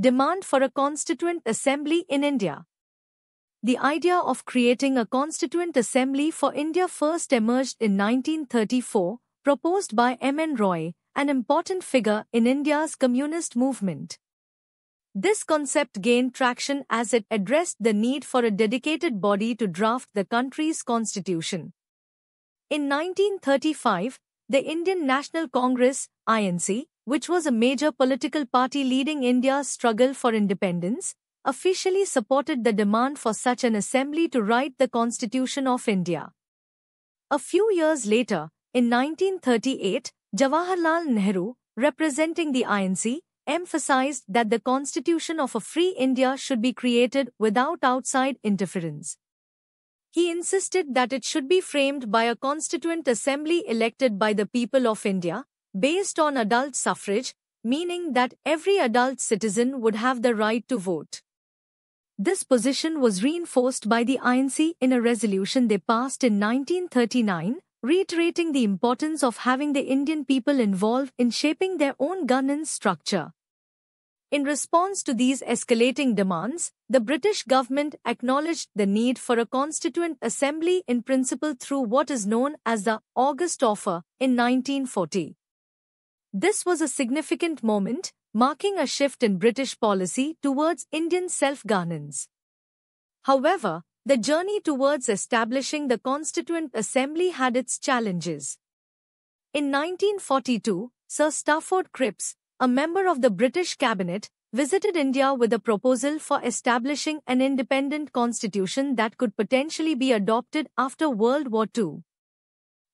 Demand for a Constituent Assembly in India The idea of creating a Constituent Assembly for India first emerged in 1934, proposed by M. N. Roy, an important figure in India's communist movement. This concept gained traction as it addressed the need for a dedicated body to draft the country's constitution. In 1935, the Indian National Congress, INC, which was a major political party leading India's struggle for independence, officially supported the demand for such an assembly to write the Constitution of India. A few years later, in 1938, Jawaharlal Nehru, representing the INC, emphasized that the constitution of a free India should be created without outside interference. He insisted that it should be framed by a constituent assembly elected by the people of India, based on adult suffrage, meaning that every adult citizen would have the right to vote. This position was reinforced by the INC in a resolution they passed in 1939, reiterating the importance of having the Indian people involved in shaping their own governance structure. In response to these escalating demands, the British government acknowledged the need for a constituent assembly in principle through what is known as the August Offer in 1940. This was a significant moment, marking a shift in British policy towards Indian self-governance. However, the journey towards establishing the Constituent Assembly had its challenges. In 1942, Sir Stafford Cripps, a member of the British cabinet, visited India with a proposal for establishing an independent constitution that could potentially be adopted after World War II.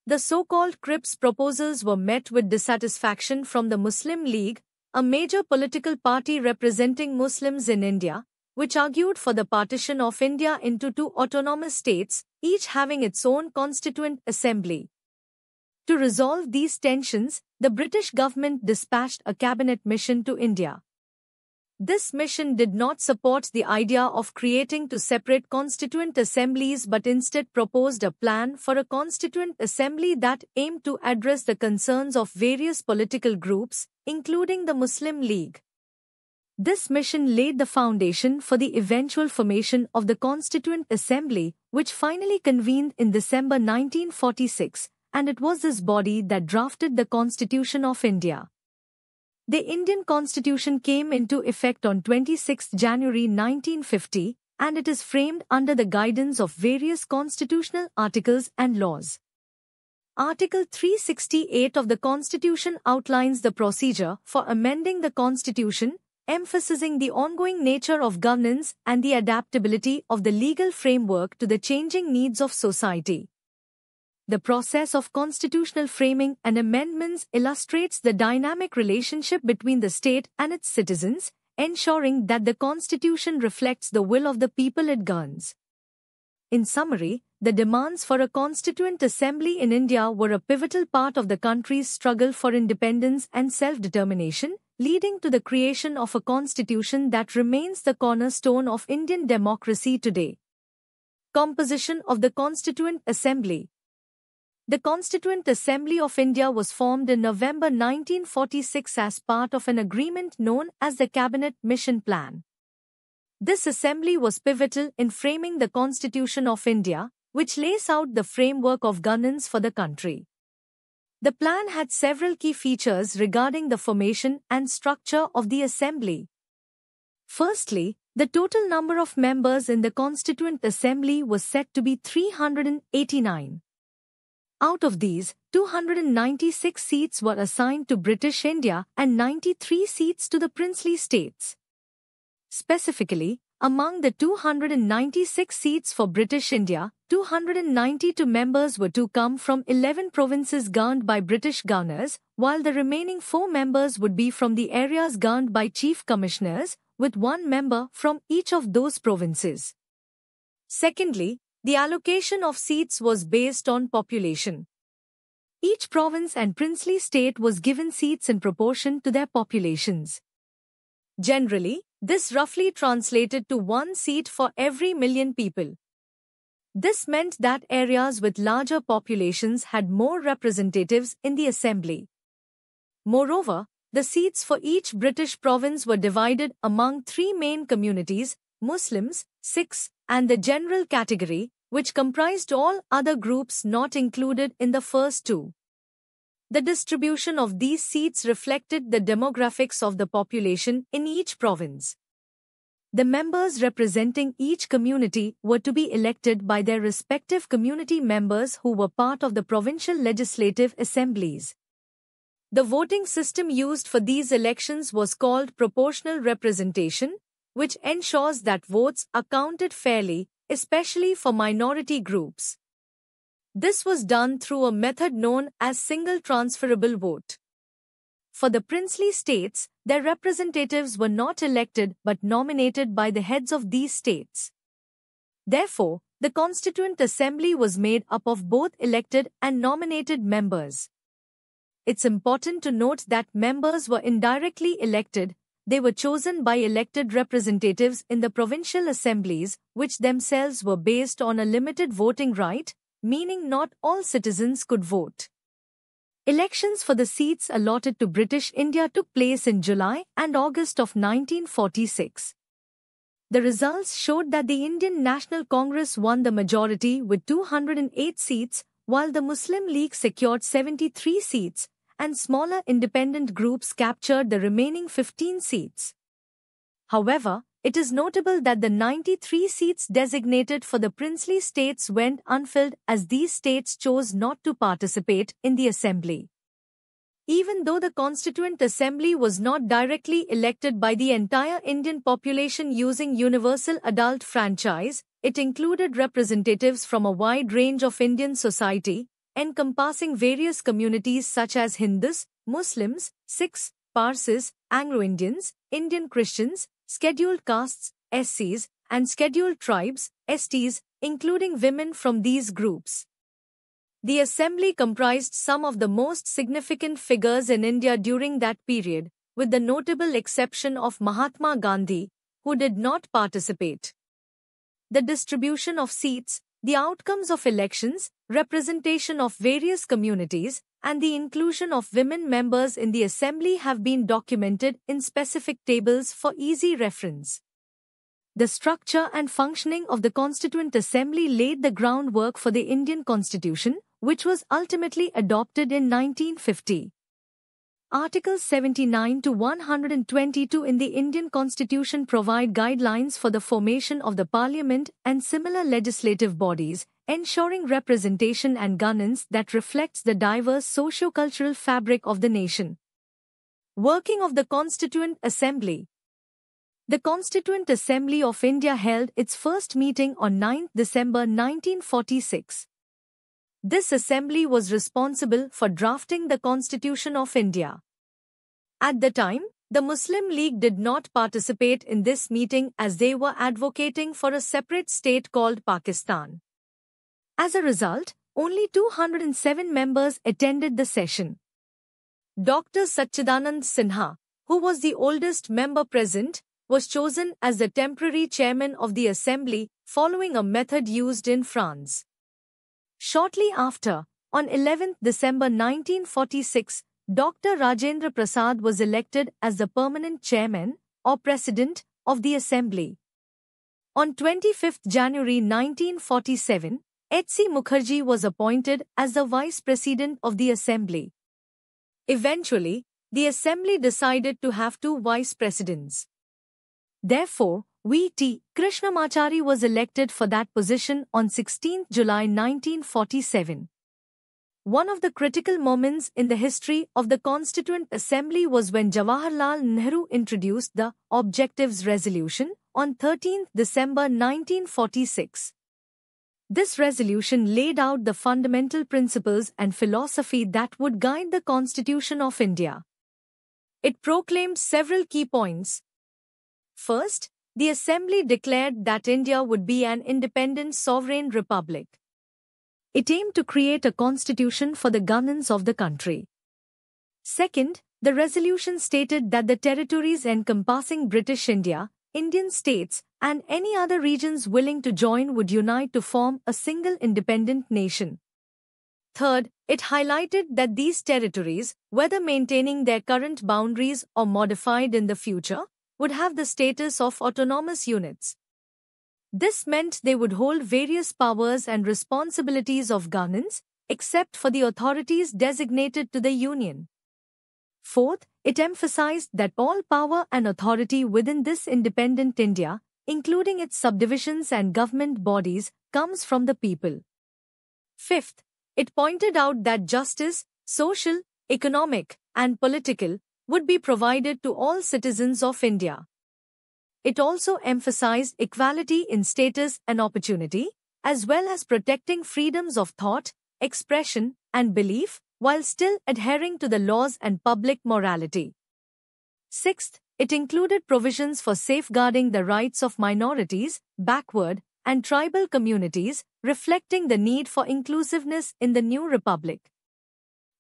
The so-called Crips proposals were met with dissatisfaction from the Muslim League, a major political party representing Muslims in India, which argued for the partition of India into two autonomous states, each having its own constituent assembly. To resolve these tensions, the British government dispatched a cabinet mission to India. This mission did not support the idea of creating two separate constituent assemblies but instead proposed a plan for a constituent assembly that aimed to address the concerns of various political groups, including the Muslim League. This mission laid the foundation for the eventual formation of the Constituent Assembly, which finally convened in December 1946, and it was this body that drafted the Constitution of India. The Indian Constitution came into effect on 26 January 1950 and it is framed under the guidance of various constitutional articles and laws. Article 368 of the Constitution outlines the procedure for amending the Constitution, emphasizing the ongoing nature of governance and the adaptability of the legal framework to the changing needs of society. The process of constitutional framing and amendments illustrates the dynamic relationship between the state and its citizens, ensuring that the Constitution reflects the will of the people it governs. In summary, the demands for a constituent assembly in India were a pivotal part of the country's struggle for independence and self-determination, leading to the creation of a constitution that remains the cornerstone of Indian democracy today. Composition of the Constituent Assembly the Constituent Assembly of India was formed in November 1946 as part of an agreement known as the Cabinet Mission Plan. This assembly was pivotal in framing the Constitution of India, which lays out the framework of governance for the country. The plan had several key features regarding the formation and structure of the assembly. Firstly, the total number of members in the Constituent Assembly was set to be 389. Out of these, 296 seats were assigned to British India and 93 seats to the princely states. Specifically, among the 296 seats for British India, 292 members were to come from 11 provinces governed by British governors, while the remaining four members would be from the areas governed by chief commissioners, with one member from each of those provinces. Secondly, the allocation of seats was based on population. Each province and princely state was given seats in proportion to their populations. Generally, this roughly translated to one seat for every million people. This meant that areas with larger populations had more representatives in the assembly. Moreover, the seats for each British province were divided among three main communities Muslims, Sikhs, and the general category, which comprised all other groups not included in the first two. The distribution of these seats reflected the demographics of the population in each province. The members representing each community were to be elected by their respective community members who were part of the provincial legislative assemblies. The voting system used for these elections was called proportional representation, which ensures that votes are counted fairly especially for minority groups. This was done through a method known as single transferable vote. For the princely states, their representatives were not elected but nominated by the heads of these states. Therefore, the Constituent Assembly was made up of both elected and nominated members. It's important to note that members were indirectly elected they were chosen by elected representatives in the provincial assemblies, which themselves were based on a limited voting right, meaning not all citizens could vote. Elections for the seats allotted to British India took place in July and August of 1946. The results showed that the Indian National Congress won the majority with 208 seats, while the Muslim League secured 73 seats, and smaller independent groups captured the remaining 15 seats. However, it is notable that the 93 seats designated for the princely states went unfilled as these states chose not to participate in the assembly. Even though the Constituent Assembly was not directly elected by the entire Indian population using universal adult franchise, it included representatives from a wide range of Indian society, encompassing various communities such as Hindus, Muslims, Sikhs, Parsis, Anglo-Indians, Indian Christians, scheduled castes, SCs, and scheduled tribes, STs, including women from these groups. The assembly comprised some of the most significant figures in India during that period, with the notable exception of Mahatma Gandhi, who did not participate. The distribution of seats, the outcomes of elections, representation of various communities, and the inclusion of women members in the assembly have been documented in specific tables for easy reference. The structure and functioning of the Constituent Assembly laid the groundwork for the Indian Constitution, which was ultimately adopted in 1950. Articles 79 to 122 in the Indian Constitution provide guidelines for the formation of the parliament and similar legislative bodies, ensuring representation and governance that reflects the diverse socio-cultural fabric of the nation. Working of the Constituent Assembly The Constituent Assembly of India held its first meeting on 9 December 1946. This assembly was responsible for drafting the Constitution of India. At the time, the Muslim League did not participate in this meeting as they were advocating for a separate state called Pakistan. As a result, only 207 members attended the session. Dr. Satchidanand Sinha, who was the oldest member present, was chosen as the temporary chairman of the assembly following a method used in France. Shortly after, on 11 December 1946, Dr. Rajendra Prasad was elected as the permanent chairman, or president, of the assembly. On 25 January 1947, H.C. Mukherjee was appointed as the vice president of the assembly. Eventually, the assembly decided to have two vice presidents. Therefore, V.T. Krishnamachari was elected for that position on 16 July 1947. One of the critical moments in the history of the Constituent Assembly was when Jawaharlal Nehru introduced the Objectives Resolution on 13 December 1946. This resolution laid out the fundamental principles and philosophy that would guide the Constitution of India. It proclaimed several key points. First, the Assembly declared that India would be an independent sovereign republic. It aimed to create a constitution for the governance of the country. Second, the resolution stated that the territories encompassing British India, Indian states, and any other regions willing to join would unite to form a single independent nation. Third, it highlighted that these territories, whether maintaining their current boundaries or modified in the future, would have the status of autonomous units. This meant they would hold various powers and responsibilities of governance, except for the authorities designated to the Union. Fourth, it emphasized that all power and authority within this independent India, including its subdivisions and government bodies, comes from the people. Fifth, it pointed out that justice, social, economic, and political would be provided to all citizens of India. It also emphasized equality in status and opportunity, as well as protecting freedoms of thought, expression, and belief, while still adhering to the laws and public morality. Sixth, it included provisions for safeguarding the rights of minorities, backward, and tribal communities, reflecting the need for inclusiveness in the new republic.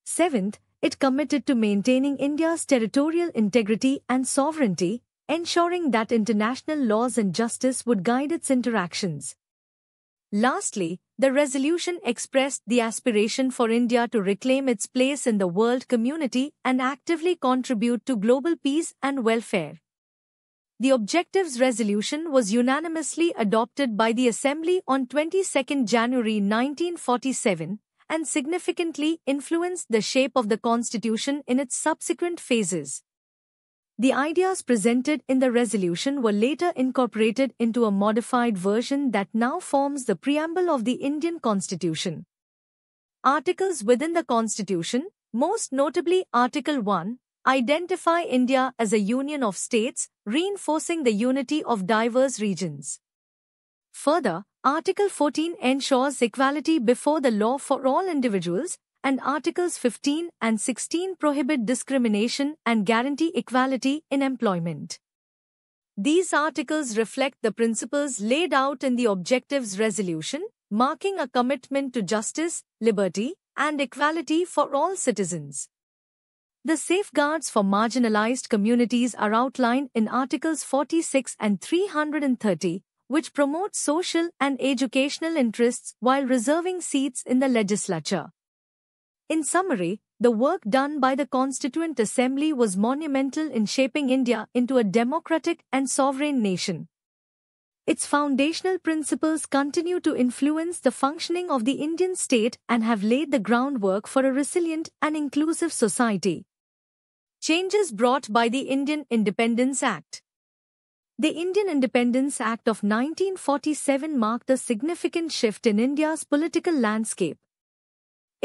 Seventh, it committed to maintaining India's territorial integrity and sovereignty, ensuring that international laws and justice would guide its interactions. Lastly, the resolution expressed the aspiration for India to reclaim its place in the world community and actively contribute to global peace and welfare. The objectives resolution was unanimously adopted by the Assembly on 22 January 1947 and significantly influenced the shape of the constitution in its subsequent phases. The ideas presented in the resolution were later incorporated into a modified version that now forms the preamble of the Indian Constitution. Articles within the Constitution, most notably Article 1, identify India as a union of states, reinforcing the unity of diverse regions. Further, Article 14 ensures equality before the law for all individuals, and Articles 15 and 16 prohibit discrimination and guarantee equality in employment. These articles reflect the principles laid out in the Objectives Resolution, marking a commitment to justice, liberty, and equality for all citizens. The safeguards for marginalized communities are outlined in Articles 46 and 330, which promote social and educational interests while reserving seats in the legislature. In summary, the work done by the Constituent Assembly was monumental in shaping India into a democratic and sovereign nation. Its foundational principles continue to influence the functioning of the Indian state and have laid the groundwork for a resilient and inclusive society. Changes brought by the Indian Independence Act The Indian Independence Act of 1947 marked a significant shift in India's political landscape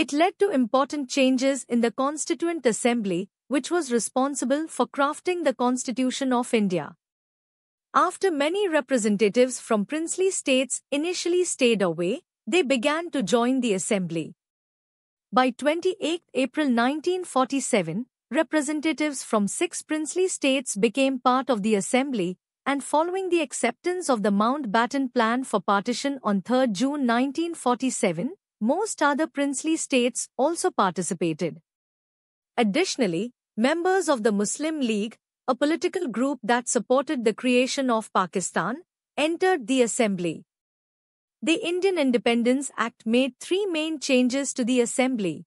it led to important changes in the Constituent Assembly, which was responsible for crafting the Constitution of India. After many representatives from princely states initially stayed away, they began to join the assembly. By 28 April 1947, representatives from six princely states became part of the assembly, and following the acceptance of the Mountbatten Plan for Partition on 3 June 1947, most other princely states also participated. Additionally, members of the Muslim League, a political group that supported the creation of Pakistan, entered the assembly. The Indian Independence Act made three main changes to the assembly.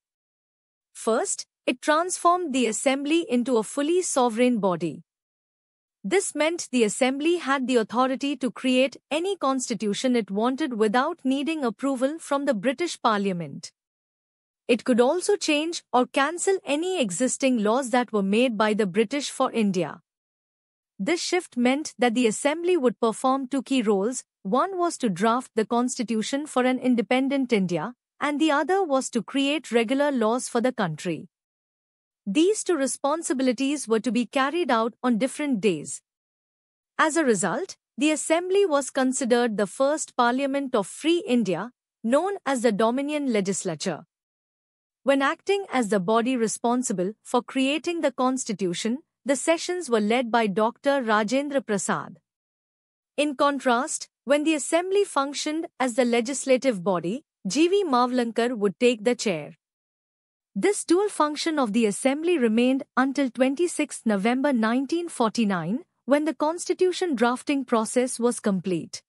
First, it transformed the assembly into a fully sovereign body. This meant the assembly had the authority to create any constitution it wanted without needing approval from the British Parliament. It could also change or cancel any existing laws that were made by the British for India. This shift meant that the assembly would perform two key roles. One was to draft the constitution for an independent India, and the other was to create regular laws for the country. These two responsibilities were to be carried out on different days. As a result, the assembly was considered the first parliament of Free India, known as the Dominion Legislature. When acting as the body responsible for creating the constitution, the sessions were led by Dr. Rajendra Prasad. In contrast, when the assembly functioned as the legislative body, G.V. Mavlankar would take the chair. This dual function of the Assembly remained until 26 November 1949, when the constitution drafting process was complete.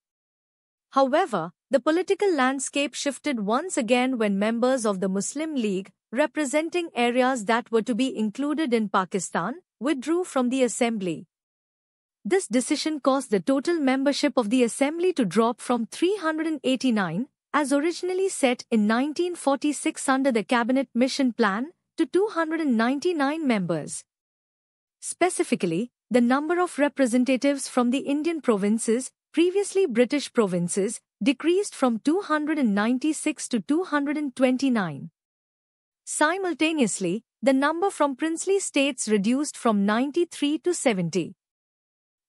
However, the political landscape shifted once again when members of the Muslim League, representing areas that were to be included in Pakistan, withdrew from the Assembly. This decision caused the total membership of the Assembly to drop from 389 as originally set in 1946 under the Cabinet Mission Plan, to 299 members. Specifically, the number of representatives from the Indian provinces, previously British provinces, decreased from 296 to 229. Simultaneously, the number from princely states reduced from 93 to 70.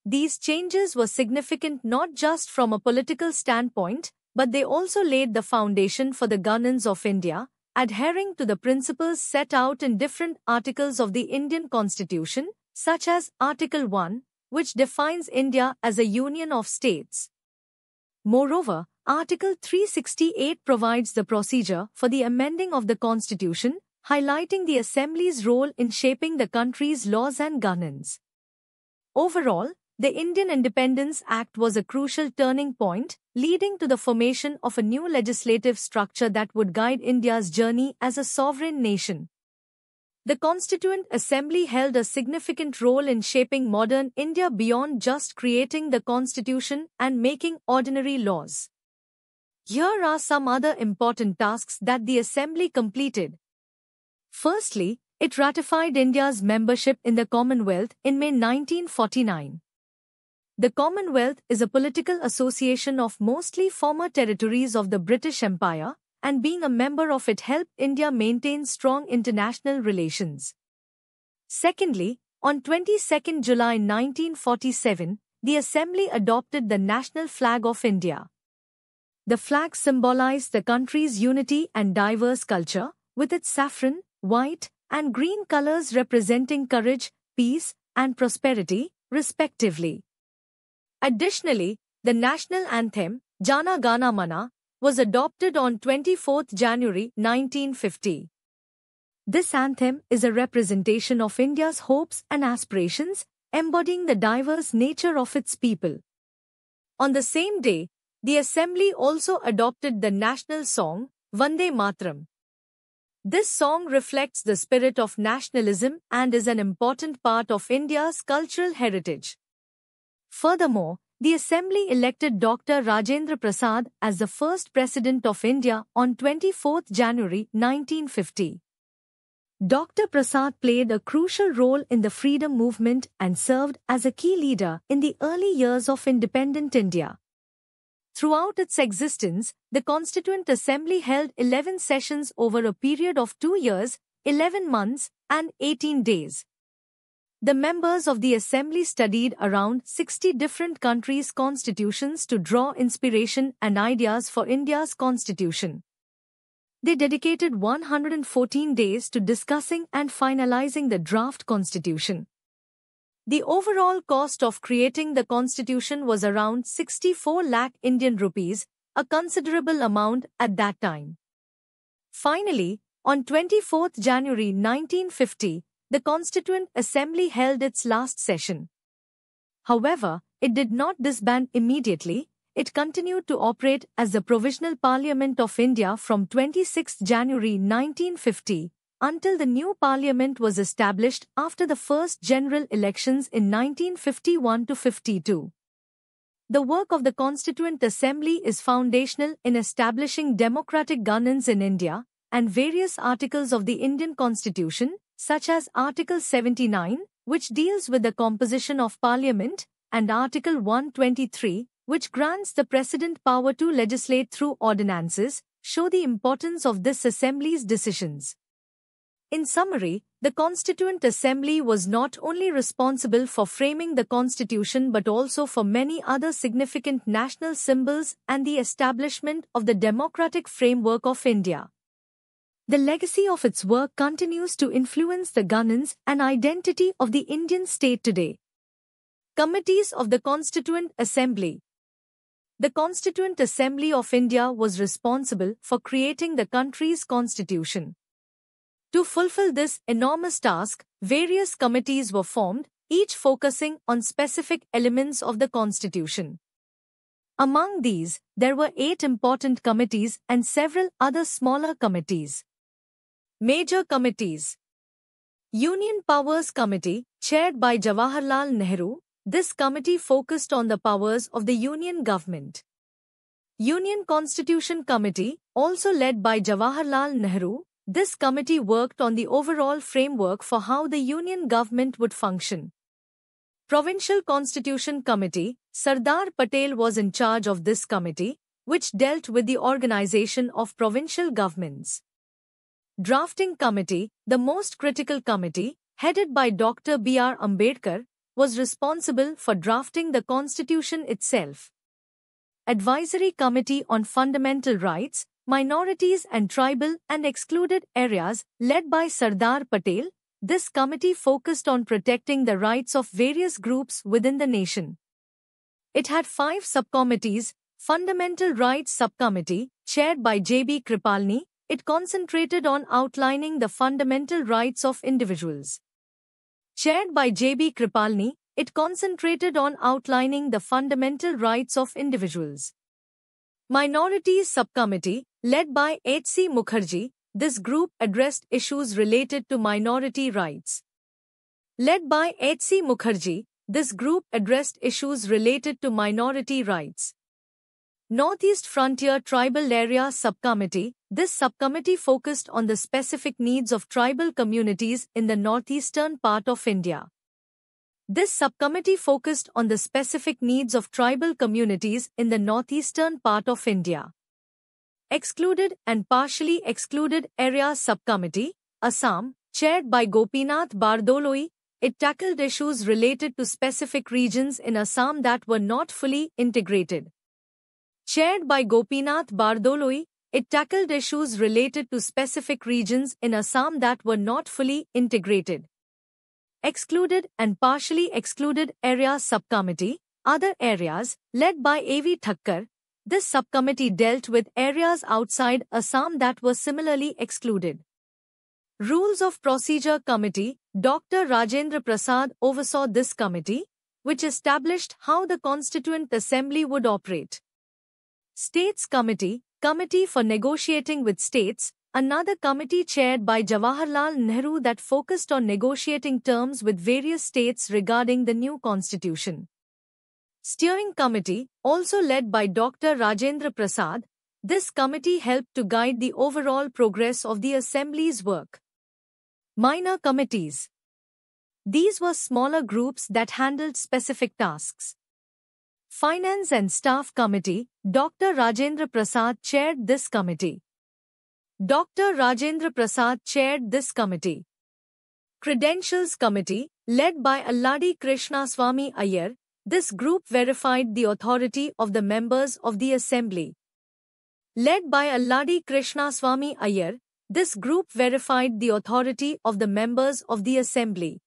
These changes were significant not just from a political standpoint, but they also laid the foundation for the governance of India, adhering to the principles set out in different articles of the Indian Constitution, such as Article 1, which defines India as a union of states. Moreover, Article 368 provides the procedure for the amending of the Constitution, highlighting the Assembly's role in shaping the country's laws and governance. Overall, the Indian Independence Act was a crucial turning point, leading to the formation of a new legislative structure that would guide India's journey as a sovereign nation. The Constituent Assembly held a significant role in shaping modern India beyond just creating the constitution and making ordinary laws. Here are some other important tasks that the Assembly completed. Firstly, it ratified India's membership in the Commonwealth in May 1949. The Commonwealth is a political association of mostly former territories of the British Empire, and being a member of it helped India maintain strong international relations. Secondly, on 22 July 1947, the Assembly adopted the national flag of India. The flag symbolized the country's unity and diverse culture, with its saffron, white, and green colors representing courage, peace, and prosperity, respectively. Additionally, the national anthem, Jana Gana Mana, was adopted on 24 January 1950. This anthem is a representation of India's hopes and aspirations, embodying the diverse nature of its people. On the same day, the assembly also adopted the national song, Vande Matram. This song reflects the spirit of nationalism and is an important part of India's cultural heritage. Furthermore, the Assembly elected Dr. Rajendra Prasad as the first President of India on 24 January 1950. Dr. Prasad played a crucial role in the freedom movement and served as a key leader in the early years of independent India. Throughout its existence, the Constituent Assembly held 11 sessions over a period of two years, 11 months, and 18 days. The members of the assembly studied around 60 different countries' constitutions to draw inspiration and ideas for India's constitution. They dedicated 114 days to discussing and finalizing the draft constitution. The overall cost of creating the constitution was around 64 lakh Indian rupees, a considerable amount at that time. Finally, on 24 January 1950, the Constituent Assembly held its last session. However, it did not disband immediately, it continued to operate as the Provisional Parliament of India from 26 January 1950 until the new parliament was established after the first general elections in 1951 to 52. The work of the Constituent Assembly is foundational in establishing democratic governance in India and various articles of the Indian Constitution, such as Article 79, which deals with the composition of Parliament, and Article 123, which grants the President power to legislate through ordinances, show the importance of this Assembly's decisions. In summary, the Constituent Assembly was not only responsible for framing the Constitution but also for many other significant national symbols and the establishment of the democratic framework of India. The legacy of its work continues to influence the governance and identity of the Indian state today. Committees of the Constituent Assembly The Constituent Assembly of India was responsible for creating the country's constitution. To fulfill this enormous task, various committees were formed, each focusing on specific elements of the constitution. Among these, there were eight important committees and several other smaller committees. Major committees Union Powers Committee, chaired by Jawaharlal Nehru, this committee focused on the powers of the Union government. Union Constitution Committee, also led by Jawaharlal Nehru, this committee worked on the overall framework for how the Union government would function. Provincial Constitution Committee, Sardar Patel was in charge of this committee, which dealt with the organization of provincial governments. Drafting Committee, the most critical committee, headed by Dr. B.R. Ambedkar, was responsible for drafting the Constitution itself. Advisory Committee on Fundamental Rights, Minorities and Tribal and Excluded Areas, led by Sardar Patel, this committee focused on protecting the rights of various groups within the nation. It had five subcommittees Fundamental Rights Subcommittee, chaired by J.B. Kripalni, it concentrated on outlining the fundamental rights of individuals. Chaired by J.B. Kripalni, it concentrated on outlining the fundamental rights of individuals. Minorities Subcommittee, led by H.C. Mukherjee, this group addressed issues related to minority rights. Led by H.C. Mukherjee, this group addressed issues related to minority rights. Northeast Frontier Tribal Area Subcommittee, this subcommittee focused on the specific needs of tribal communities in the northeastern part of India. This subcommittee focused on the specific needs of tribal communities in the northeastern part of India. Excluded and partially excluded area subcommittee, Assam, chaired by Gopinath Bardoloi, it tackled issues related to specific regions in Assam that were not fully integrated Chaired by Gopinath Bardoloi, it tackled issues related to specific regions in Assam that were not fully integrated. Excluded and partially excluded areas subcommittee, other areas, led by A.V. Thakkar, this subcommittee dealt with areas outside Assam that were similarly excluded. Rules of Procedure Committee, Dr. Rajendra Prasad oversaw this committee, which established how the Constituent Assembly would operate. States Committee, Committee for Negotiating with States, another committee chaired by Jawaharlal Nehru that focused on negotiating terms with various states regarding the new constitution. Steering Committee, also led by Dr. Rajendra Prasad, this committee helped to guide the overall progress of the Assembly's work. Minor Committees These were smaller groups that handled specific tasks. Finance and Staff Committee, Dr. Rajendra Prasad chaired this committee. Dr. Rajendra Prasad chaired this committee. Credentials Committee, led by Alladi Krishnaswamy Ayer, this group verified the authority of the members of the Assembly. Led by Alladi Krishnaswamy Ayer, this group verified the authority of the members of the Assembly.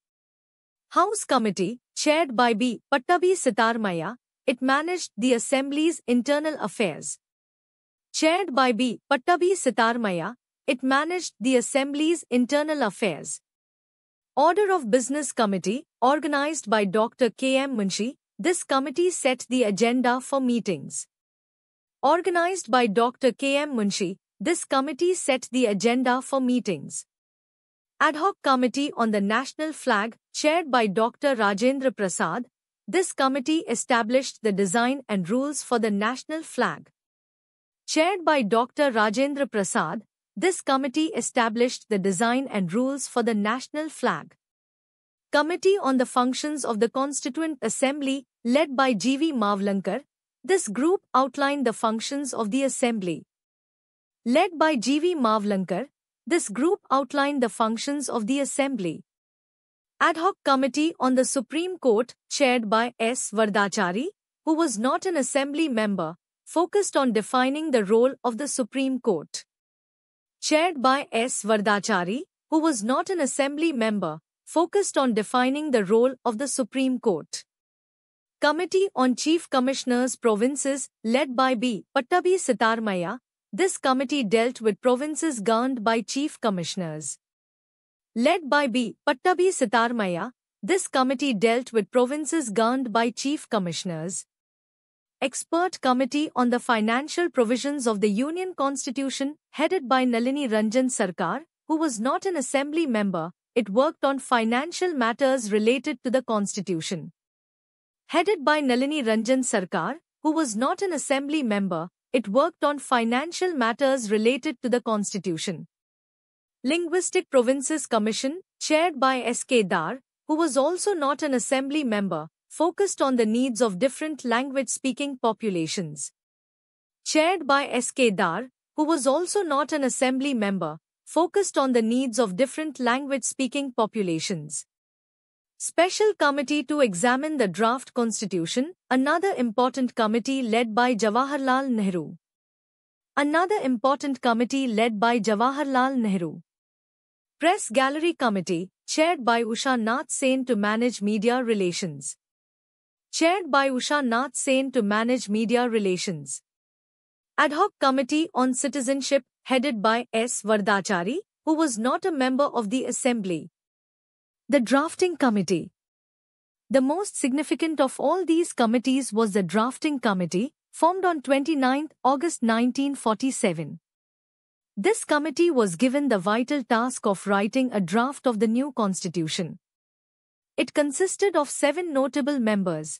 House Committee, chaired by B. Pattabi Sitarmaya, it managed the Assembly's internal affairs. Chaired by B. Pattabi Sitarmaya, it managed the Assembly's internal affairs. Order of Business Committee, organized by Dr. K. M. Munshi, this committee set the agenda for meetings. Organized by Dr. K. M. Munshi, this committee set the agenda for meetings. Ad hoc Committee on the National Flag, chaired by Dr. Rajendra Prasad, this committee established the design and rules for the national flag. Chaired by Dr. Rajendra Prasad, this committee established the design and rules for the national flag. Committee on the Functions of the Constituent Assembly, led by G.V. Mavlankar, this group outlined the functions of the Assembly. Led by G.V. Mavlankar, this group outlined the functions of the Assembly ad hoc committee on the Supreme Court, chaired by S. Vardachari, who was not an assembly member, focused on defining the role of the Supreme Court. Chaired by S. Vardachari, who was not an assembly member, focused on defining the role of the Supreme Court. Committee on Chief Commissioners Provinces, led by B. Pattabi Sitarmaya, this committee dealt with provinces governed by chief commissioners. Led by B. Pattabhi Sitarmaya, this committee dealt with provinces governed by chief commissioners. Expert Committee on the Financial Provisions of the Union Constitution, headed by Nalini Ranjan Sarkar, who was not an assembly member, it worked on financial matters related to the constitution. Headed by Nalini Ranjan Sarkar, who was not an assembly member, it worked on financial matters related to the constitution. Linguistic Provinces Commission, chaired by S.K. Dar, who was also not an assembly member, focused on the needs of different language-speaking populations. Chaired by S.K. Dar, who was also not an assembly member, focused on the needs of different language-speaking populations. Special Committee to examine the draft constitution, another important committee led by Jawaharlal Nehru. Another important committee led by Jawaharlal Nehru. Press Gallery Committee, chaired by Usha Nath Sen to manage media relations. Chaired by Usha Nath Sen to manage media relations. Ad hoc Committee on Citizenship, headed by S. Vardachari, who was not a member of the Assembly. The Drafting Committee. The most significant of all these committees was the Drafting Committee, formed on 29 August 1947. This committee was given the vital task of writing a draft of the new constitution. It consisted of seven notable members.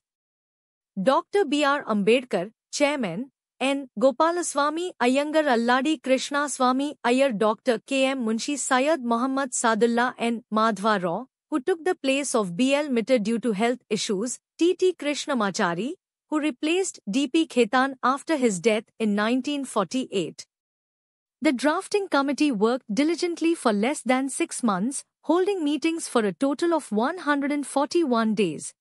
Dr. B. R. Ambedkar, Chairman, N. Gopalaswamy Ayangar, Alladi Krishna Swami, Ayer, Dr. K. M. Munshi Syed Muhammad Sadullah N. Madhva Rao, who took the place of B. L. Mitter due to health issues, T. T. Krishnamachari, who replaced D. P. Khetan after his death in 1948. The drafting committee worked diligently for less than six months, holding meetings for a total of 141 days.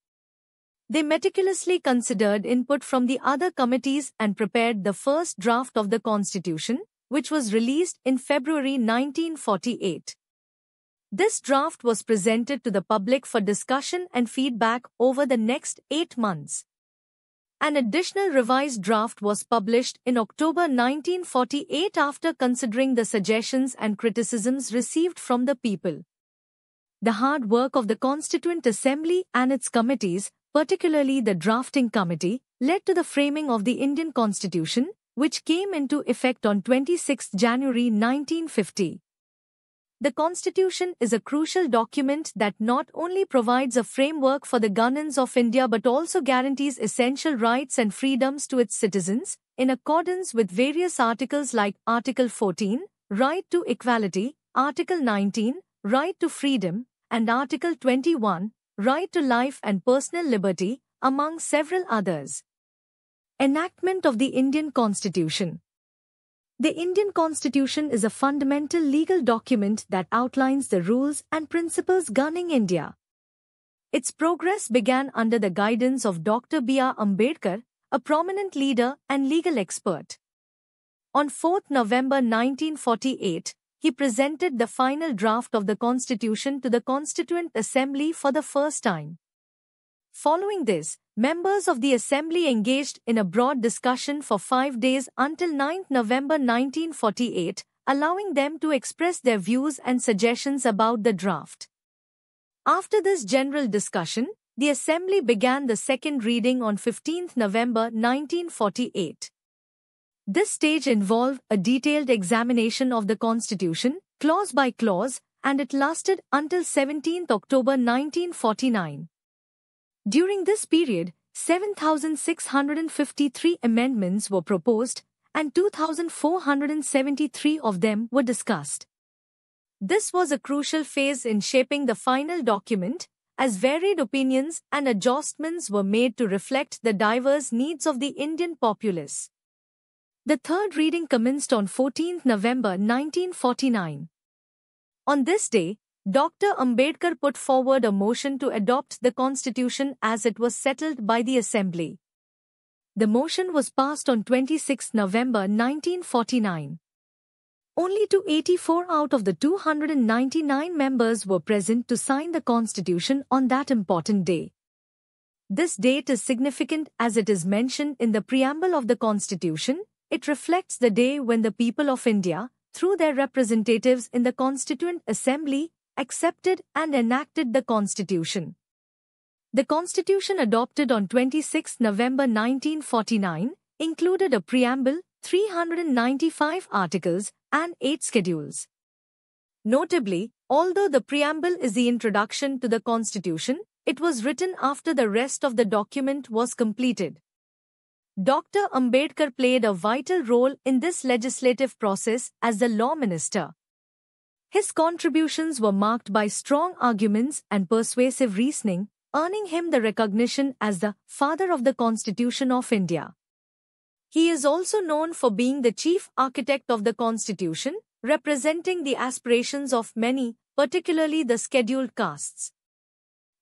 They meticulously considered input from the other committees and prepared the first draft of the Constitution, which was released in February 1948. This draft was presented to the public for discussion and feedback over the next eight months. An additional revised draft was published in October 1948 after considering the suggestions and criticisms received from the people. The hard work of the Constituent Assembly and its committees, particularly the drafting committee, led to the framing of the Indian Constitution, which came into effect on 26 January 1950. The Constitution is a crucial document that not only provides a framework for the governance of India but also guarantees essential rights and freedoms to its citizens, in accordance with various articles like Article 14, Right to Equality, Article 19, Right to Freedom, and Article 21, Right to Life and Personal Liberty, among several others. Enactment of the Indian Constitution the Indian Constitution is a fundamental legal document that outlines the rules and principles governing India. Its progress began under the guidance of Dr. B.R. Ambedkar, a prominent leader and legal expert. On 4 November 1948, he presented the final draft of the Constitution to the Constituent Assembly for the first time. Following this, members of the assembly engaged in a broad discussion for five days until 9 November 1948, allowing them to express their views and suggestions about the draft. After this general discussion, the assembly began the second reading on 15 November 1948. This stage involved a detailed examination of the constitution, clause by clause, and it lasted until 17 October 1949. During this period, 7,653 amendments were proposed, and 2,473 of them were discussed. This was a crucial phase in shaping the final document, as varied opinions and adjustments were made to reflect the diverse needs of the Indian populace. The third reading commenced on 14 November 1949. On this day, Dr. Ambedkar put forward a motion to adopt the constitution as it was settled by the assembly. The motion was passed on 26 November 1949. Only 284 out of the 299 members were present to sign the constitution on that important day. This date is significant as it is mentioned in the preamble of the constitution. It reflects the day when the people of India, through their representatives in the Constituent Assembly, accepted and enacted the Constitution. The Constitution adopted on 26 November 1949 included a preamble, 395 articles, and 8 schedules. Notably, although the preamble is the introduction to the Constitution, it was written after the rest of the document was completed. Dr. Ambedkar played a vital role in this legislative process as the law minister. His contributions were marked by strong arguments and persuasive reasoning, earning him the recognition as the father of the Constitution of India. He is also known for being the chief architect of the Constitution, representing the aspirations of many, particularly the scheduled castes.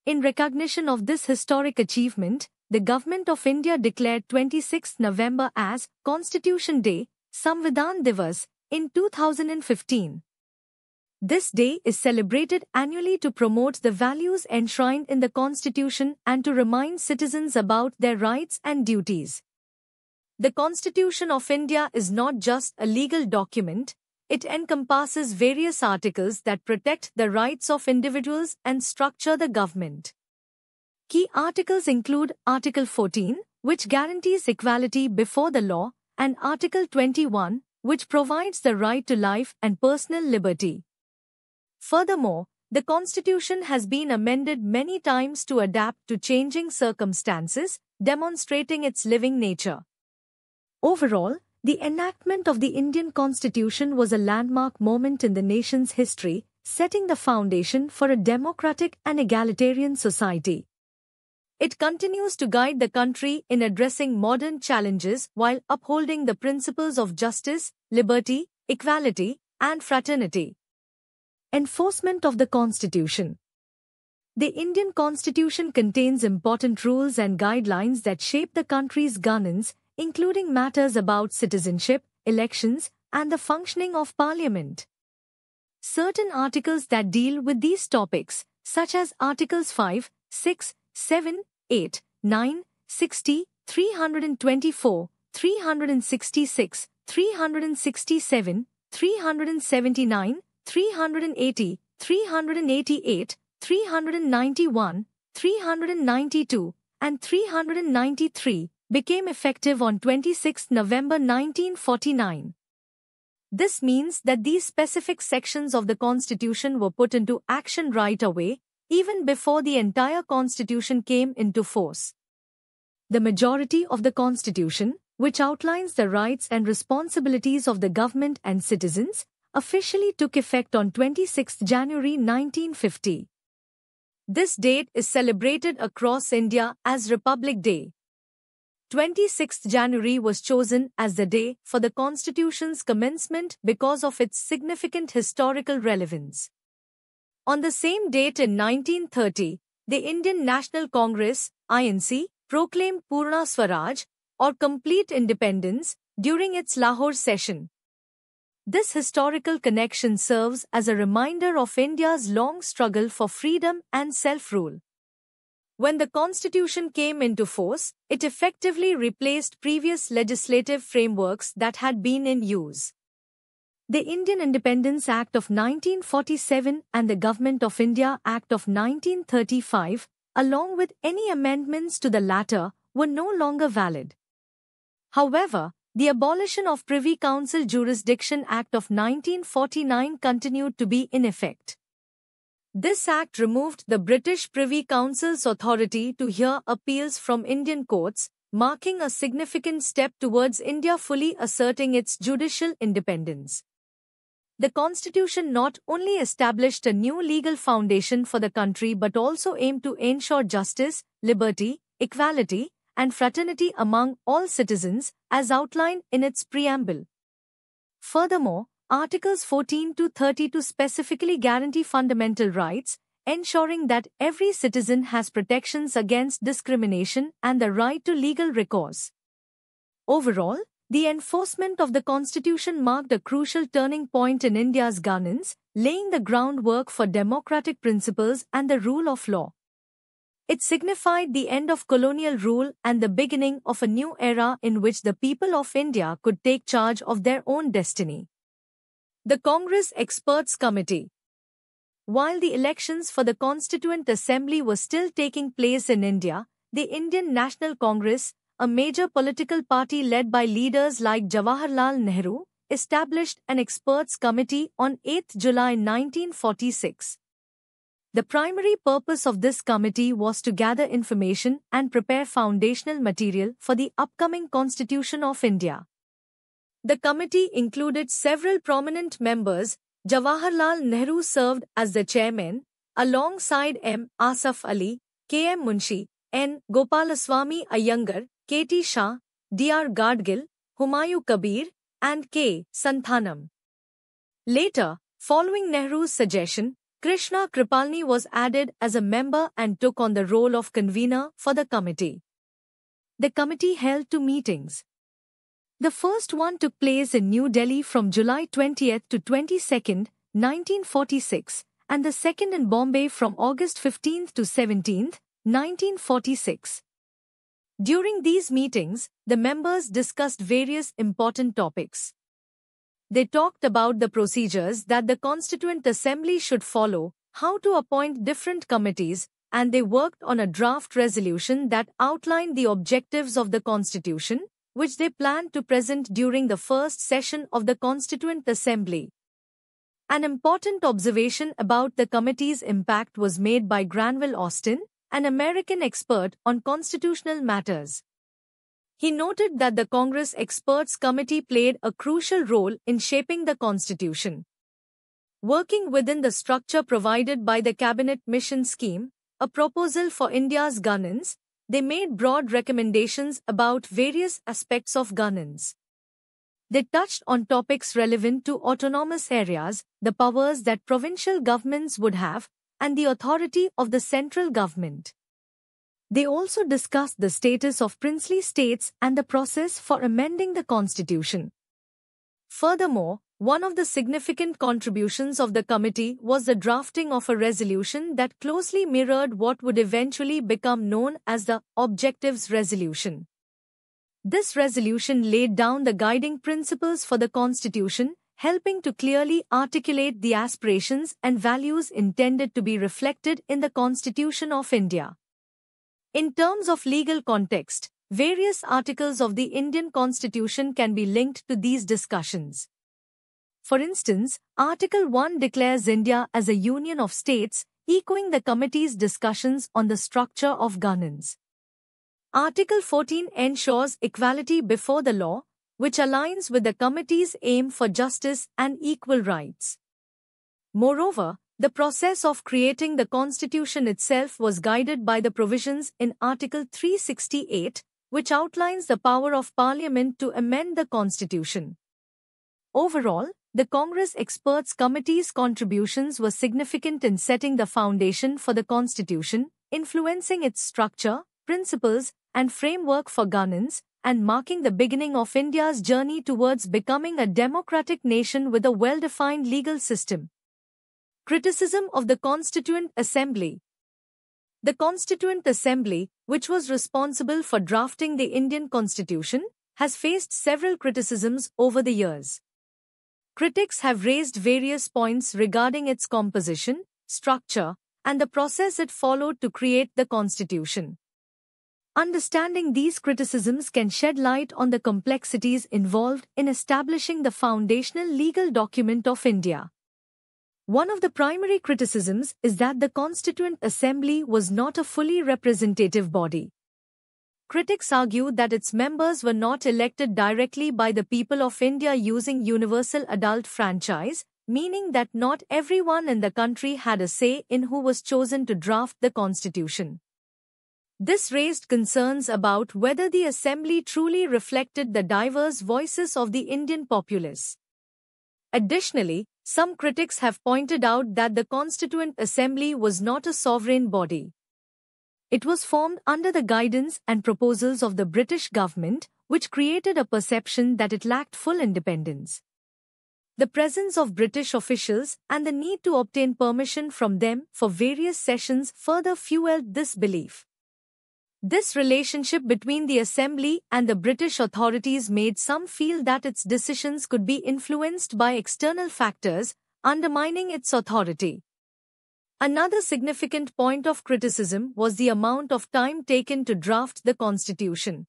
In recognition of this historic achievement, the Government of India declared 26 November as Constitution Day, Samvidhan Divas, in 2015. This day is celebrated annually to promote the values enshrined in the Constitution and to remind citizens about their rights and duties. The Constitution of India is not just a legal document, it encompasses various articles that protect the rights of individuals and structure the government. Key articles include Article 14, which guarantees equality before the law, and Article 21, which provides the right to life and personal liberty. Furthermore, the Constitution has been amended many times to adapt to changing circumstances, demonstrating its living nature. Overall, the enactment of the Indian Constitution was a landmark moment in the nation's history, setting the foundation for a democratic and egalitarian society. It continues to guide the country in addressing modern challenges while upholding the principles of justice, liberty, equality, and fraternity. Enforcement of the Constitution The Indian Constitution contains important rules and guidelines that shape the country's governance, including matters about citizenship, elections, and the functioning of parliament. Certain articles that deal with these topics, such as Articles 5, 6, 7, 8, 9, 60, 324, 366, 367, 379, 380, 388, 391, 392, and 393 became effective on 26 November 1949. This means that these specific sections of the Constitution were put into action right away, even before the entire Constitution came into force. The majority of the Constitution, which outlines the rights and responsibilities of the government and citizens, officially took effect on 26 January 1950. This date is celebrated across India as Republic Day. 26 January was chosen as the day for the Constitution's commencement because of its significant historical relevance. On the same date in 1930, the Indian National Congress, INC, proclaimed Purna Swaraj, or complete independence, during its Lahore session. This historical connection serves as a reminder of India's long struggle for freedom and self-rule. When the constitution came into force, it effectively replaced previous legislative frameworks that had been in use. The Indian Independence Act of 1947 and the Government of India Act of 1935, along with any amendments to the latter, were no longer valid. However, the abolition of Privy Council Jurisdiction Act of 1949 continued to be in effect. This act removed the British Privy Council's authority to hear appeals from Indian courts, marking a significant step towards India fully asserting its judicial independence. The constitution not only established a new legal foundation for the country but also aimed to ensure justice, liberty, equality, and fraternity among all citizens, as outlined in its preamble. Furthermore, Articles 14 to 30 to specifically guarantee fundamental rights, ensuring that every citizen has protections against discrimination and the right to legal recourse. Overall, the enforcement of the Constitution marked a crucial turning point in India's governance, laying the groundwork for democratic principles and the rule of law. It signified the end of colonial rule and the beginning of a new era in which the people of India could take charge of their own destiny. The Congress Experts Committee While the elections for the Constituent Assembly were still taking place in India, the Indian National Congress, a major political party led by leaders like Jawaharlal Nehru, established an experts committee on 8 July 1946. The primary purpose of this committee was to gather information and prepare foundational material for the upcoming Constitution of India. The committee included several prominent members. Jawaharlal Nehru served as the chairman, alongside M. Asaf Ali, K. M. Munshi, N. Gopalaswamy Ayyangar, K. T. Shah, D. R. Gadgil, Humayu Kabir, and K. Santhanam. Later, following Nehru's suggestion, Krishna Kripalni was added as a member and took on the role of convener for the committee. The committee held two meetings. The first one took place in New Delhi from July 20th to 22nd, 1946, and the second in Bombay from August 15th to 17th, 1946. During these meetings, the members discussed various important topics. They talked about the procedures that the Constituent Assembly should follow, how to appoint different committees, and they worked on a draft resolution that outlined the objectives of the Constitution, which they planned to present during the first session of the Constituent Assembly. An important observation about the committee's impact was made by Granville Austin, an American expert on constitutional matters. He noted that the Congress Experts Committee played a crucial role in shaping the Constitution. Working within the structure provided by the Cabinet Mission Scheme, a proposal for India's governance, they made broad recommendations about various aspects of governance. They touched on topics relevant to autonomous areas, the powers that provincial governments would have, and the authority of the central government. They also discussed the status of princely states and the process for amending the constitution. Furthermore, one of the significant contributions of the committee was the drafting of a resolution that closely mirrored what would eventually become known as the Objectives Resolution. This resolution laid down the guiding principles for the Constitution, helping to clearly articulate the aspirations and values intended to be reflected in the Constitution of India. In terms of legal context, various articles of the Indian Constitution can be linked to these discussions. For instance, Article 1 declares India as a union of states, echoing the committee's discussions on the structure of governance. Article 14 ensures equality before the law, which aligns with the committee's aim for justice and equal rights. Moreover, the process of creating the Constitution itself was guided by the provisions in Article 368, which outlines the power of Parliament to amend the Constitution. Overall, the Congress Experts Committee's contributions were significant in setting the foundation for the Constitution, influencing its structure, principles, and framework for governance, and marking the beginning of India's journey towards becoming a democratic nation with a well-defined legal system. Criticism of the Constituent Assembly The Constituent Assembly, which was responsible for drafting the Indian Constitution, has faced several criticisms over the years. Critics have raised various points regarding its composition, structure, and the process it followed to create the Constitution. Understanding these criticisms can shed light on the complexities involved in establishing the foundational legal document of India. One of the primary criticisms is that the Constituent Assembly was not a fully representative body. Critics argue that its members were not elected directly by the people of India using universal adult franchise, meaning that not everyone in the country had a say in who was chosen to draft the constitution. This raised concerns about whether the assembly truly reflected the diverse voices of the Indian populace. Additionally, some critics have pointed out that the Constituent Assembly was not a sovereign body. It was formed under the guidance and proposals of the British government, which created a perception that it lacked full independence. The presence of British officials and the need to obtain permission from them for various sessions further fueled this belief. This relationship between the Assembly and the British authorities made some feel that its decisions could be influenced by external factors, undermining its authority. Another significant point of criticism was the amount of time taken to draft the constitution.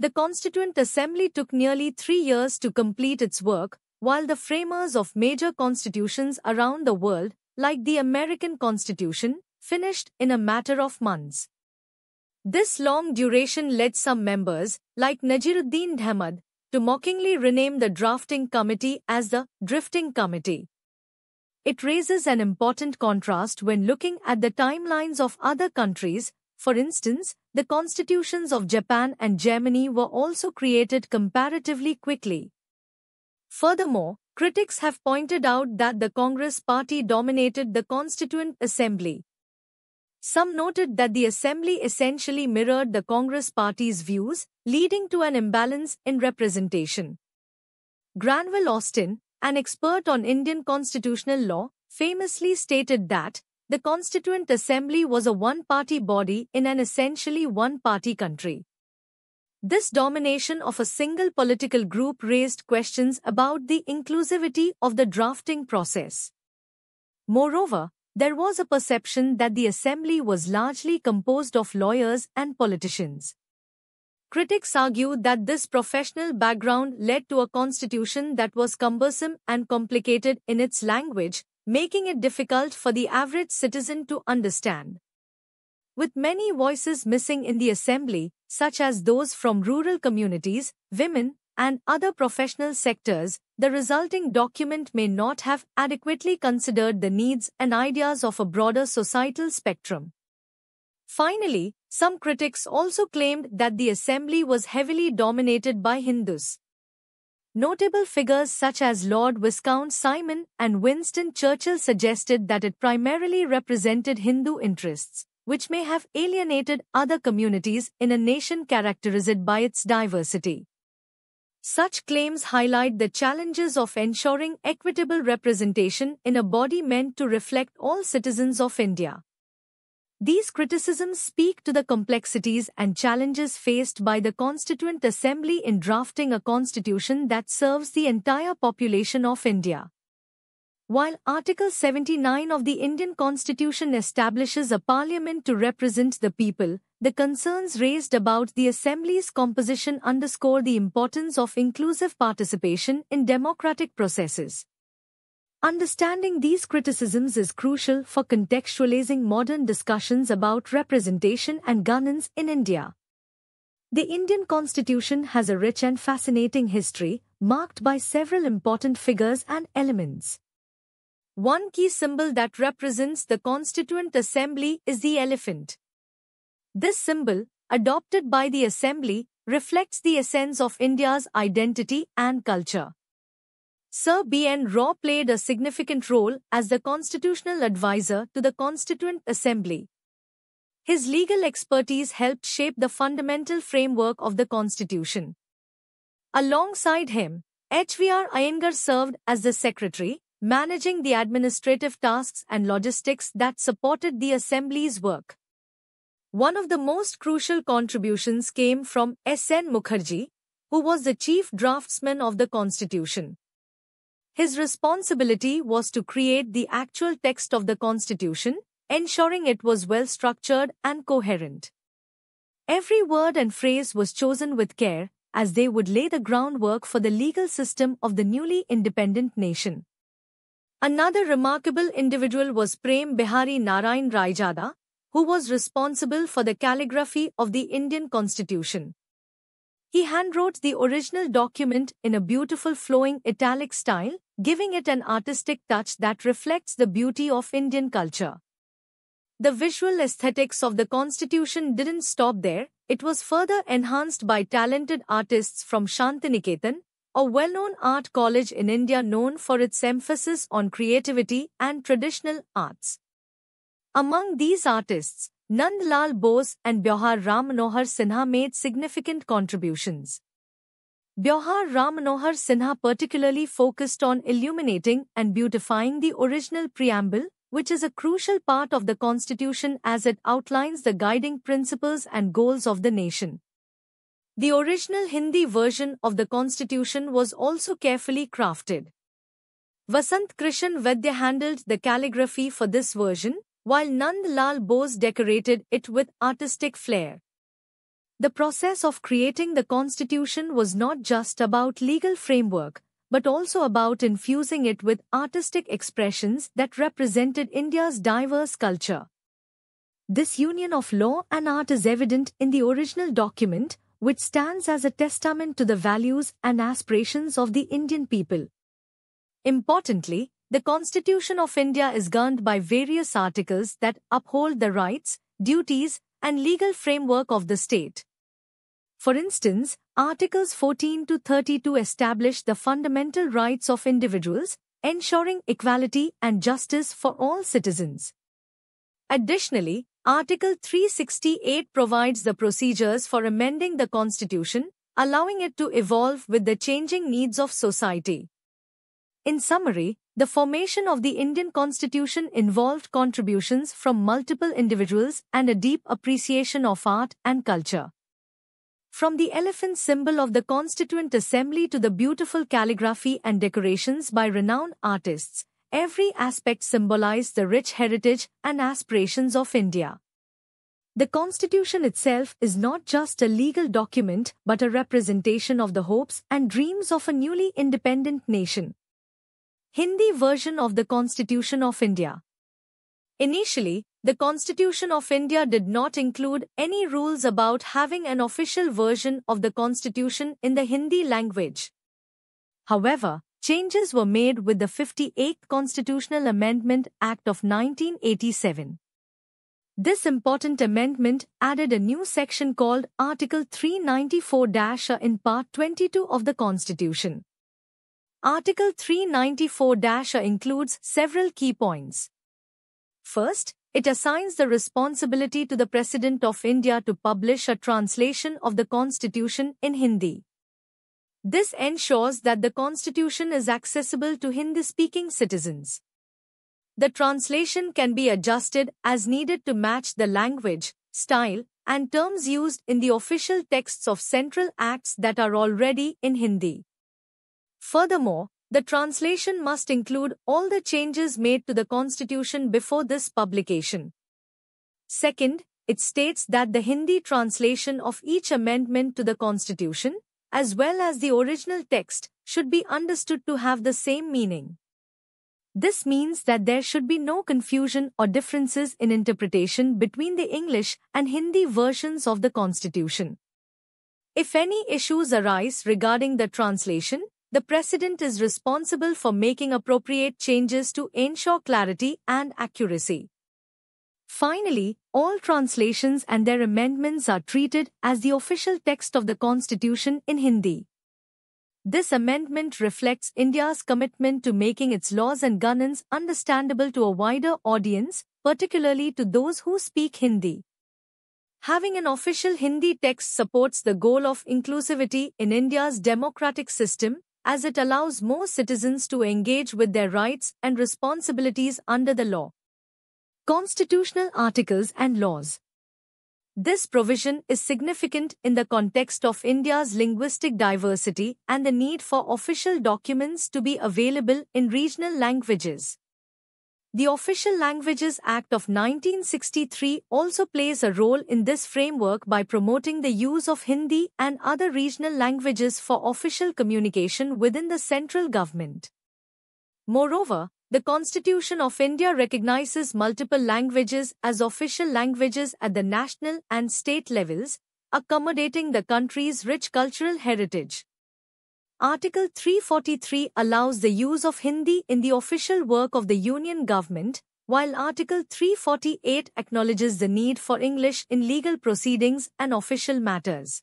The Constituent Assembly took nearly three years to complete its work, while the framers of major constitutions around the world, like the American Constitution, finished in a matter of months. This long duration led some members, like Najiruddin Ahmad, to mockingly rename the drafting committee as the drifting committee. It raises an important contrast when looking at the timelines of other countries. For instance, the constitutions of Japan and Germany were also created comparatively quickly. Furthermore, critics have pointed out that the Congress party dominated the Constituent Assembly, some noted that the assembly essentially mirrored the Congress party's views, leading to an imbalance in representation. Granville Austin, an expert on Indian constitutional law, famously stated that the Constituent Assembly was a one party body in an essentially one party country. This domination of a single political group raised questions about the inclusivity of the drafting process. Moreover, there was a perception that the assembly was largely composed of lawyers and politicians. Critics argued that this professional background led to a constitution that was cumbersome and complicated in its language, making it difficult for the average citizen to understand. With many voices missing in the assembly, such as those from rural communities, women, and other professional sectors, the resulting document may not have adequately considered the needs and ideas of a broader societal spectrum. Finally, some critics also claimed that the assembly was heavily dominated by Hindus. Notable figures such as Lord Viscount Simon and Winston Churchill suggested that it primarily represented Hindu interests, which may have alienated other communities in a nation characterized by its diversity. Such claims highlight the challenges of ensuring equitable representation in a body meant to reflect all citizens of India. These criticisms speak to the complexities and challenges faced by the Constituent Assembly in drafting a constitution that serves the entire population of India. While Article 79 of the Indian Constitution establishes a parliament to represent the people, the concerns raised about the assembly's composition underscore the importance of inclusive participation in democratic processes. Understanding these criticisms is crucial for contextualizing modern discussions about representation and governance in India. The Indian constitution has a rich and fascinating history, marked by several important figures and elements. One key symbol that represents the Constituent Assembly is the elephant. This symbol, adopted by the Assembly, reflects the essence of India's identity and culture. Sir B. N. Raw played a significant role as the constitutional advisor to the Constituent Assembly. His legal expertise helped shape the fundamental framework of the Constitution. Alongside him, H.V.R. Iyengar served as the secretary, managing the administrative tasks and logistics that supported the assembly's work. One of the most crucial contributions came from S.N. Mukherjee, who was the chief draftsman of the Constitution. His responsibility was to create the actual text of the Constitution, ensuring it was well structured and coherent. Every word and phrase was chosen with care, as they would lay the groundwork for the legal system of the newly independent nation. Another remarkable individual was Prem Bihari Narayan Raijada, who was responsible for the calligraphy of the Indian constitution. He handwrote the original document in a beautiful flowing italic style, giving it an artistic touch that reflects the beauty of Indian culture. The visual aesthetics of the constitution didn't stop there, it was further enhanced by talented artists from Shantiniketan, a well-known art college in India known for its emphasis on creativity and traditional arts. Among these artists, Nandlal Bose and Byohar Ram Manohar Sinha made significant contributions. Byohar Ram Manohar Sinha particularly focused on illuminating and beautifying the original preamble, which is a crucial part of the constitution as it outlines the guiding principles and goals of the nation. The original Hindi version of the constitution was also carefully crafted. Vasant Krishan Vedya handled the calligraphy for this version, while Nandlal Bose decorated it with artistic flair. The process of creating the constitution was not just about legal framework, but also about infusing it with artistic expressions that represented India's diverse culture. This union of law and art is evident in the original document, which stands as a testament to the values and aspirations of the Indian people. Importantly, the Constitution of India is governed by various articles that uphold the rights, duties, and legal framework of the state. For instance, Articles 14 to 32 establish the fundamental rights of individuals, ensuring equality and justice for all citizens. Additionally, Article 368 provides the procedures for amending the Constitution, allowing it to evolve with the changing needs of society. In summary, the formation of the Indian Constitution involved contributions from multiple individuals and a deep appreciation of art and culture. From the elephant symbol of the Constituent Assembly to the beautiful calligraphy and decorations by renowned artists, Every aspect symbolizes the rich heritage and aspirations of India. The constitution itself is not just a legal document but a representation of the hopes and dreams of a newly independent nation. Hindi version of the Constitution of India Initially, the Constitution of India did not include any rules about having an official version of the Constitution in the Hindi language. However, Changes were made with the 58th Constitutional Amendment Act of 1987. This important amendment added a new section called Article 394-A in Part 22 of the Constitution. Article 394-A includes several key points. First, it assigns the responsibility to the President of India to publish a translation of the Constitution in Hindi. This ensures that the constitution is accessible to Hindi-speaking citizens. The translation can be adjusted as needed to match the language, style, and terms used in the official texts of central acts that are already in Hindi. Furthermore, the translation must include all the changes made to the constitution before this publication. Second, it states that the Hindi translation of each amendment to the constitution as well as the original text, should be understood to have the same meaning. This means that there should be no confusion or differences in interpretation between the English and Hindi versions of the Constitution. If any issues arise regarding the translation, the President is responsible for making appropriate changes to ensure clarity and accuracy. Finally, all translations and their amendments are treated as the official text of the Constitution in Hindi. This amendment reflects India's commitment to making its laws and governance understandable to a wider audience, particularly to those who speak Hindi. Having an official Hindi text supports the goal of inclusivity in India's democratic system, as it allows more citizens to engage with their rights and responsibilities under the law constitutional articles and laws. This provision is significant in the context of India's linguistic diversity and the need for official documents to be available in regional languages. The Official Languages Act of 1963 also plays a role in this framework by promoting the use of Hindi and other regional languages for official communication within the central government. Moreover, the Constitution of India recognizes multiple languages as official languages at the national and state levels, accommodating the country's rich cultural heritage. Article 343 allows the use of Hindi in the official work of the Union government, while Article 348 acknowledges the need for English in legal proceedings and official matters.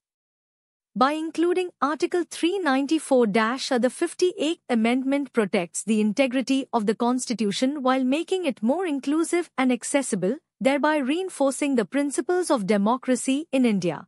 By including Article 394-the 58th Amendment protects the integrity of the Constitution while making it more inclusive and accessible, thereby reinforcing the principles of democracy in India.